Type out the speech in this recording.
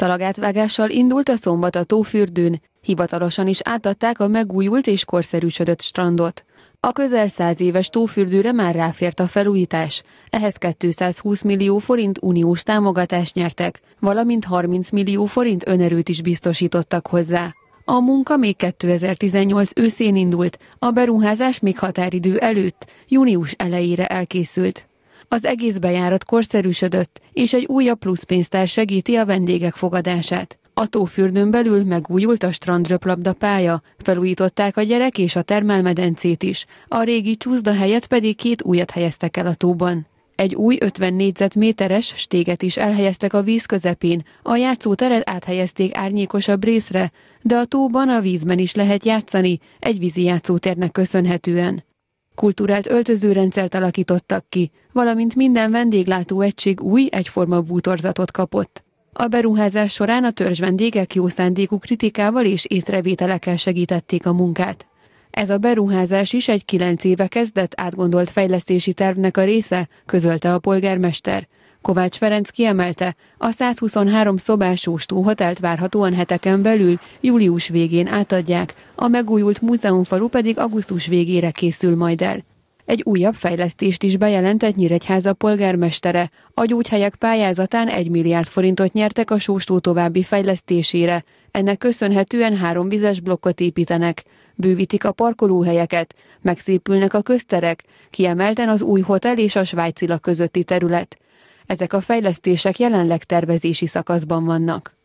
Szalagátvágással indult a szombat a tófürdőn, hivatalosan is átadták a megújult és korszerűsödött strandot. A közel 100 éves tófürdőre már ráfért a felújítás. Ehhez 220 millió forint uniós támogatást nyertek, valamint 30 millió forint önerőt is biztosítottak hozzá. A munka még 2018 őszén indult, a beruházás még határidő előtt, június elejére elkészült. Az egész bejárat korszerűsödött, és egy újabb pluszpénztár segíti a vendégek fogadását. A tófürdőn belül megújult a strandröplabda pálya, felújították a gyerek és a termelmedencét is, a régi csúszda helyett pedig két újat helyeztek el a tóban. Egy új 50 négyzetméteres stéget is elhelyeztek a víz közepén, a játszóteret áthelyezték árnyékosabb részre, de a tóban a vízben is lehet játszani, egy vízi játszótérnek köszönhetően. Kultúrált öltözőrendszert alakítottak ki, valamint minden vendéglátó egység új, egyforma bútorzatot kapott. A beruházás során a törzs vendégek jó szándékú kritikával és észrevételekkel segítették a munkát. Ez a beruházás is egy kilenc éve kezdett átgondolt fejlesztési tervnek a része, közölte a polgármester. Kovács Ferenc kiemelte, a 123 szobású stóhotelt várhatóan heteken belül július végén átadják, a megújult múzeumfalu pedig augusztus végére készül majd el. Egy újabb fejlesztést is bejelentett Nyíregyháza polgármestere. A gyógyhelyek pályázatán 1 milliárd forintot nyertek a sóstó további fejlesztésére. Ennek köszönhetően három vizes blokkot építenek. Bővítik a parkolóhelyeket, megszépülnek a közterek, kiemelten az új hotel és a svájcilak közötti terület. Ezek a fejlesztések jelenleg tervezési szakaszban vannak.